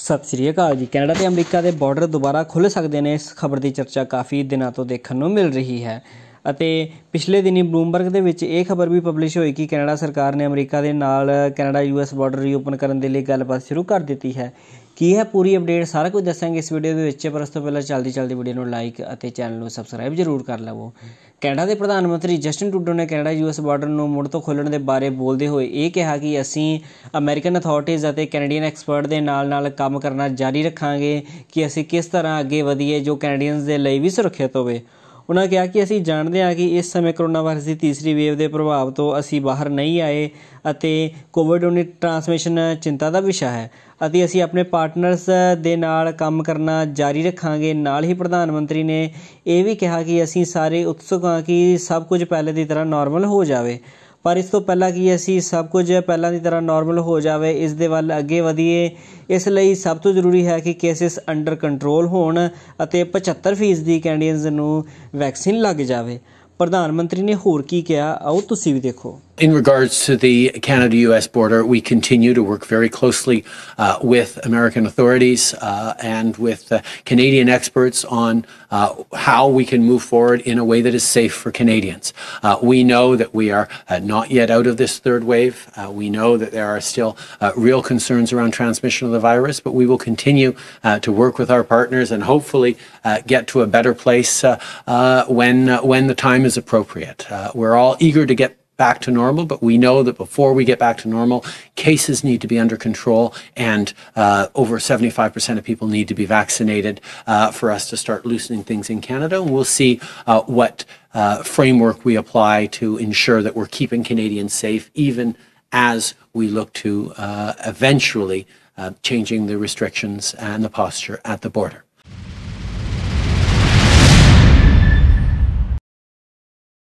ਸਤਿ ਸ੍ਰੀ ਅਕਾਲ ਜੀ ਕੈਨੇਡਾ ਤੇ ਅਮਰੀਕਾ ਦੇ ਬਾਰਡਰ ਦੁਬਾਰਾ ਖੁੱਲ ਸਕਦੇ ਨੇ ਇਸ ਖਬਰ ਦੀ ਚਰਚਾ ਕਾਫੀ ਦਿਨਾਂ ਤੋਂ ਦੇਖਣ ਨੂੰ ਮਿਲ ਰਹੀ ਹੈ ਅਤੇ ਪਿਛਲੇ ਦਿਨੀ ਬਲੂਮਬਰਗ ਦੇ ਵਿੱਚ ਇਹ ਖਬਰ ਵੀ ਪਬਲਿਸ਼ ਹੋਈ ਕਿ ਕੈਨੇਡਾ ਸਰਕਾਰ ਨੇ ਅਮਰੀਕਾ ਦੇ ਨਾਲ ਕੈਨੇਡਾ ਯੂਐਸ ਬਾਰਡਰ ਰੀਓਪਨ ਕਰਨ ਦੇ ਲਈ ਗੱਲਬਾਤ ਸ਼ੁਰੂ ਕਰ ਦਿੱਤੀ ਹੈ ਕੀ ਹੈ ਪੂਰੀ ਅਪਡੇਟ ਸਾਰਾ ਕੁਝ ਦੱਸਾਂਗੇ ਇਸ ਵੀਡੀਓ ਦੇ ਵਿੱਚ ਪਰ ਉਸ ਤੋਂ ਪਹਿਲਾਂ ਜਲਦੀ ਜਲਦੀ ਵੀਡੀਓ ਨੂੰ ਲਾਈਕ ਅਤੇ ਚੈਨਲ ਨੂੰ ਸਬਸਕ੍ਰਾਈਬ ਜ਼ਰੂਰ ਕਰ ਲਵੋ ਕੈਨੇਡਾ ਦੇ ਪ੍ਰਧਾਨ ਮੰਤਰੀ ਜਸਟਿਨ ਟੂਡੋ ਨੇ ਕੈਨੇਡਾ ਯੂਐਸ ਬਾਰਡਰ ਨੂੰ ਮੁੜ ਤੋਂ ਖੋਲ੍ਹਣ ਦੇ ਬਾਰੇ ਬੋਲਦੇ ਹੋਏ ਇਹ ਕਿਹਾ ਕਿ ਅਸੀਂ ਅਮਰੀਕਨ ਅਥਾਰਟੀਜ਼ ਅਤੇ ਕੈਨੇਡੀਅਨ ਐਕਸਪਰਟ ਦੇ ਨਾਲ-ਨਾਲ ਕੰਮ ਕਰਨਾ ਜਾਰੀ ਰੱਖਾਂਗੇ ਕਿ ਅਸੀਂ ਕਿਸ ਤਰ੍ਹਾਂ ਅੱਗੇ ਵਧੀਏ ਜੋ ਕੈਨੇਡੀਅਨਸ ਦੇ ਲਈ ਵੀ ਸੁਰੱਖਿਅਤ ਹੋਵੇ ਉਹਨਾਂ ਕਿਹਾ ਕਿ ਅਸੀਂ ਜਾਣਦੇ ਹਾਂ ਕਿ ਇਸ ਸਮੇਂ ਕਰੋਨਾ ਵਾਇਰਸ ਦੀ ਤੀਸਰੀ ਵੇਵ ਦੇ ਪ੍ਰਭਾਵ ਤੋਂ ਅਸੀਂ ਬਾਹਰ ਨਹੀਂ ਆਏ ਅਤੇ ਕੋਵਿਡ-19 ਟ੍ਰਾਂਸਮਿਸ਼ਨ ਚਿੰਤਾ ਦਾ ਵਿਸ਼ਾ ਹੈ ਅਤੇ ਅਸੀਂ ਆਪਣੇ ਪਾਰਟਨਰਸ ਦੇ ਨਾਲ ਕੰਮ ਕਰਨਾ ਜਾਰੀ ਰੱਖਾਂਗੇ ਨਾਲ ਹੀ ਪ੍ਰਧਾਨ ਮੰਤਰੀ ਨੇ ਇਹ ਵੀ ਕਿਹਾ ਕਿ ਅਸੀਂ ਸਾਰੇ ਉਤਸੁਕ ਹਾਂ ਕਿ ਸਭ ਕੁਝ ਪਹਿਲੇ ਦੀ ਤਰ੍ਹਾਂ ਨਾਰਮਲ ਹੋ ਜਾਵੇ ਪਰ ਇਸ ਤੋਂ ਪਹਿਲਾਂ ਕੀ ਅਸੀਂ ਸਭ ਕੁਝ ਪਹਿਲਾਂ ਦੀ ਤਰ੍ਹਾਂ ਨਾਰਮਲ ਹੋ ਜਾਵੇ ਇਸ ਦੇ ਵੱਲ ਅੱਗੇ ਵਧੀਏ ਇਸ ਲਈ ਸਭ ਤੋਂ ਜ਼ਰੂਰੀ ਹੈ ਕਿ ਕੇਸਿਸ ਅੰਡਰ ਕੰਟਰੋਲ ਹੋਣ ਅਤੇ 75% ਦੀ ਕੈਨੇਡੀਅਨਸ ਨੂੰ ਵੈਕਸੀਨ ਲੱਗ ਜਾਵੇ ਪ੍ਰਧਾਨ ਮੰਤਰੀ ਨੇ ਹੋਰ ਕੀ ਕਿਹਾ ਆਓ ਤੁਸੀਂ ਵੀ ਦੇਖੋ In regards to the Canada US border, we continue to work very closely uh, with American authorities uh, and with uh, Canadian experts on uh, how we can move forward in a way that is safe for Canadians. Uh, we know that we are uh, not yet out of this third wave. we know that there are still real concerns around transmission of the virus, but we will continue to work with our partners and hopefully get to a better place when, when the time is appropriate. Uh, we're all eager to get back to normal, but we know that before we get back to normal, cases need to be under control, and uh, over 75% of people need to be vaccinated uh, for us to start loosening things in Canada. And we'll see uh, what uh, framework we apply to ensure that we're keeping Canadians safe, even as we look to uh, eventually uh, changing the restrictions and the posture at the border.